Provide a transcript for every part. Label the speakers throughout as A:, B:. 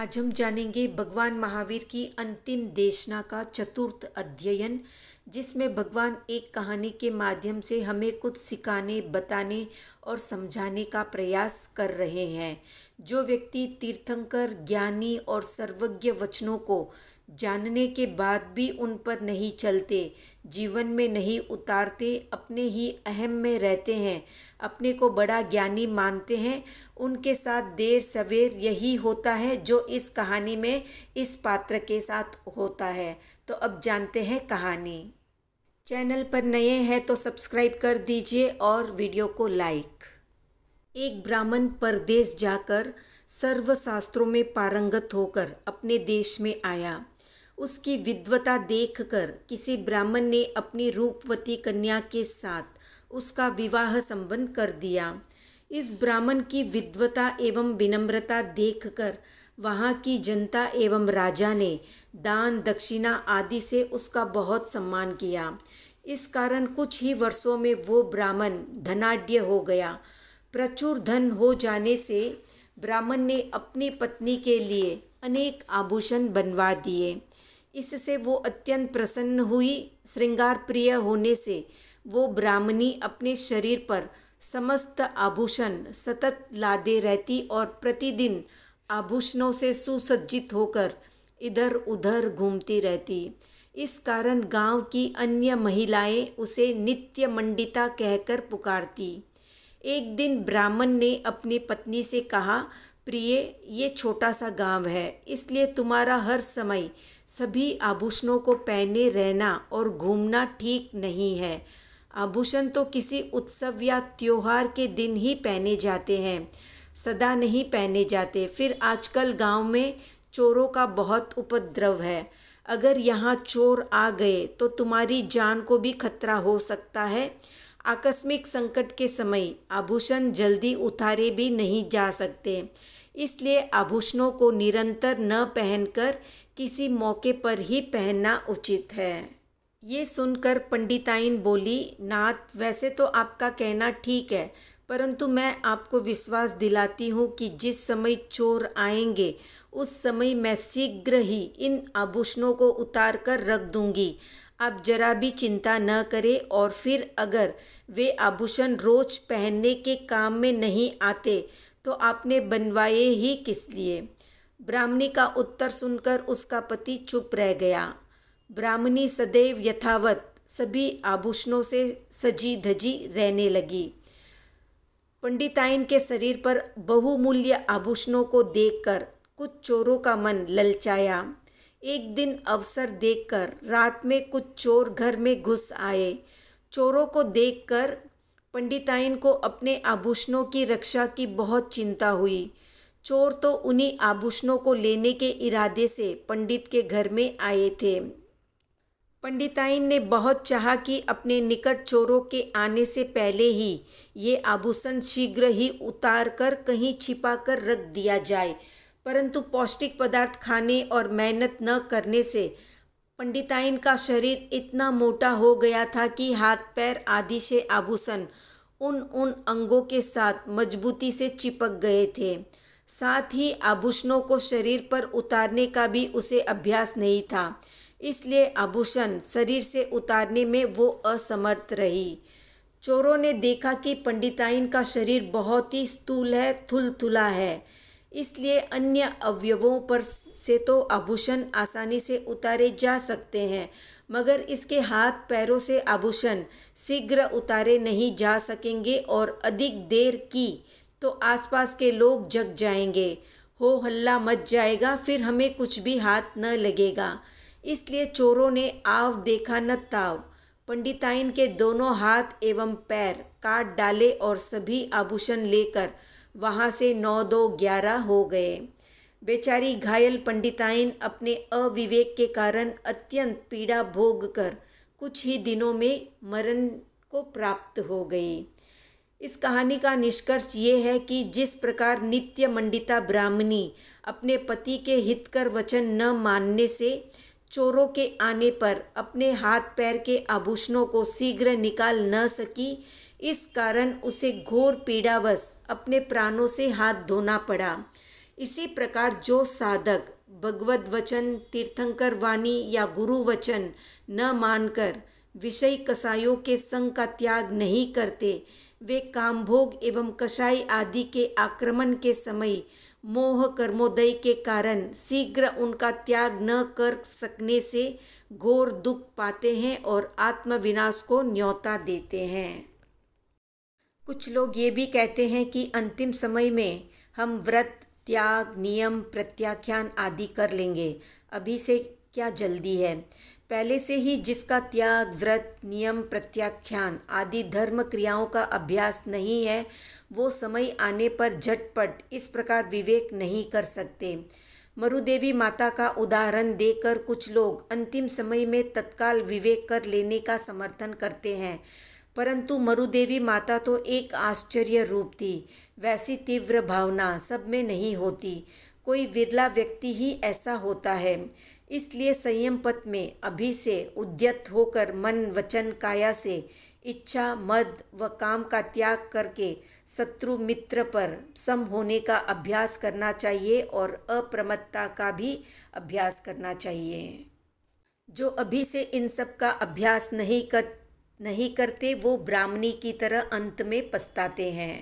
A: आज हम जानेंगे भगवान महावीर की अंतिम देशना का चतुर्थ अध्ययन जिसमें भगवान एक कहानी के माध्यम से हमें कुछ सिखाने बताने और समझाने का प्रयास कर रहे हैं जो व्यक्ति तीर्थंकर ज्ञानी और सर्वज्ञ वचनों को जानने के बाद भी उन पर नहीं चलते जीवन में नहीं उतारते अपने ही अहम में रहते हैं अपने को बड़ा ज्ञानी मानते हैं उनके साथ देर सवेर यही होता है जो इस कहानी में इस पात्र के साथ होता है तो अब जानते हैं कहानी चैनल पर नए हैं तो सब्सक्राइब कर दीजिए और वीडियो को लाइक एक ब्राह्मण परदेश जाकर सर्वशास्त्रों में पारंगत होकर अपने देश में आया उसकी विद्वता देखकर किसी ब्राह्मण ने अपनी रूपवती कन्या के साथ उसका विवाह संबंध कर दिया इस ब्राह्मण की विद्वता एवं विनम्रता देखकर वहाँ की जनता एवं राजा ने दान दक्षिणा आदि से उसका बहुत सम्मान किया इस कारण कुछ ही वर्षों में वो ब्राह्मण धनाढ़ हो गया प्रचुर धन हो जाने से ब्राह्मण ने अपनी पत्नी के लिए अनेक आभूषण बनवा दिए इससे वो अत्यंत प्रसन्न हुई श्रृंगार प्रिय होने से वो ब्राह्मणी अपने शरीर पर समस्त आभूषण सतत लादे रहती और प्रतिदिन आभूषणों से सुसज्जित होकर इधर उधर घूमती रहती इस कारण गांव की अन्य महिलाएं उसे नित्य मंडिता कहकर पुकारती एक दिन ब्राह्मण ने अपनी पत्नी से कहा प्रिय ये छोटा सा गांव है इसलिए तुम्हारा हर समय सभी आभूषणों को पहने रहना और घूमना ठीक नहीं है आभूषण तो किसी उत्सव या त्यौहार के दिन ही पहने जाते हैं सदा नहीं पहने जाते फिर आजकल गांव में चोरों का बहुत उपद्रव है अगर यहाँ चोर आ गए तो तुम्हारी जान को भी खतरा हो सकता है आकस्मिक संकट के समय आभूषण जल्दी उतारे भी नहीं जा सकते इसलिए आभूषणों को निरंतर न पहनकर किसी मौके पर ही पहनना उचित है ये सुनकर पंडिताइन बोली नाथ वैसे तो आपका कहना ठीक है परंतु मैं आपको विश्वास दिलाती हूँ कि जिस समय चोर आएंगे उस समय मैं शीघ्र ही इन आभूषणों को उतार कर रख दूंगी आप जरा भी चिंता न करें और फिर अगर वे आभूषण रोज पहनने के काम में नहीं आते तो आपने बनवाए ही किस लिए ब्राह्मणी का उत्तर सुनकर उसका पति चुप रह गया ब्राह्मणी सदैव यथावत सभी आभूषणों से सजी धजी रहने लगी पंडिताइन के शरीर पर बहुमूल्य आभूषणों को देखकर कुछ चोरों का मन ललचाया एक दिन अवसर देखकर रात में कुछ चोर घर में घुस आए चोरों को देखकर पंडिताइन को अपने आभूषणों की रक्षा की बहुत चिंता हुई चोर तो उन्हीं आभूषणों को लेने के इरादे से पंडित के घर में आए थे पंडिताइन ने बहुत चाहा कि अपने निकट चोरों के आने से पहले ही ये आभूषण शीघ्र ही उतार कर कहीं छिपा कर रख दिया जाए परंतु पौष्टिक पदार्थ खाने और मेहनत न करने से पंडिताइन का शरीर इतना मोटा हो गया था कि हाथ पैर आदि से आभूषण उन उन अंगों के साथ मजबूती से चिपक गए थे साथ ही आभूषणों को शरीर पर उतारने का भी उसे अभ्यास नहीं था इसलिए आभूषण शरीर से उतारने में वो असमर्थ रही चोरों ने देखा कि पंडिताइन का शरीर बहुत ही स्थूल है थुलथुला है इसलिए अन्य अवयवों पर से तो आभूषण आसानी से उतारे जा सकते हैं मगर इसके हाथ पैरों से आभूषण शीघ्र उतारे नहीं जा सकेंगे और अधिक देर की तो आसपास के लोग जग जाएंगे हो हल्ला मच जाएगा फिर हमें कुछ भी हाथ न लगेगा इसलिए चोरों ने आव देखा न ताव पंडिताइन के दोनों हाथ एवं पैर काट डाले और सभी आभूषण लेकर वहाँ से नौ दो ग्यारह हो गए बेचारी घायल पंडिताइन अपने अविवेक के कारण अत्यंत पीड़ा भोग कर कुछ ही दिनों में मरण को प्राप्त हो गई इस कहानी का निष्कर्ष ये है कि जिस प्रकार नित्य मंडिता ब्राह्मणी अपने पति के हितकर वचन न मानने से चोरों के आने पर अपने हाथ पैर के आभूषणों को शीघ्र निकाल न सकी इस कारण उसे घोर पीड़ावश अपने प्राणों से हाथ धोना पड़ा इसी प्रकार जो साधक भगवत वचन तीर्थंकर वाणी या गुरु वचन न मानकर विषय कसायों के संग का त्याग नहीं करते वे कामभोग एवं कसाई आदि के आक्रमण के समय मोह कर्मोदय के कारण शीघ्र उनका त्याग न कर सकने से घोर दुख पाते हैं और आत्मविनाश को न्योता देते हैं कुछ लोग ये भी कहते हैं कि अंतिम समय में हम व्रत त्याग नियम प्रत्याख्यान आदि कर लेंगे अभी से क्या जल्दी है पहले से ही जिसका त्याग व्रत नियम प्रत्याख्यान आदि धर्म क्रियाओं का अभ्यास नहीं है वो समय आने पर झटपट इस प्रकार विवेक नहीं कर सकते मरुदेवी माता का उदाहरण देकर कुछ लोग अंतिम समय में तत्काल विवेक कर लेने का समर्थन करते हैं परंतु मरुदेवी माता तो एक आश्चर्य रूप थी वैसी तीव्र भावना सब में नहीं होती कोई विरला व्यक्ति ही ऐसा होता है इसलिए संयम पथ में अभी से उद्यत होकर मन वचन काया से इच्छा मद व काम का त्याग करके शत्रु मित्र पर सम होने का अभ्यास करना चाहिए और अप्रमत्ता का भी अभ्यास करना चाहिए जो अभी से इन सब का अभ्यास नहीं कर नहीं करते वो ब्राह्मणी की तरह अंत में पछताते हैं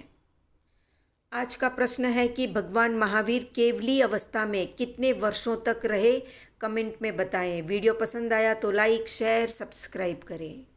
A: आज का प्रश्न है कि भगवान महावीर केवली अवस्था में कितने वर्षों तक रहे कमेंट में बताएं वीडियो पसंद आया तो लाइक शेयर सब्सक्राइब करें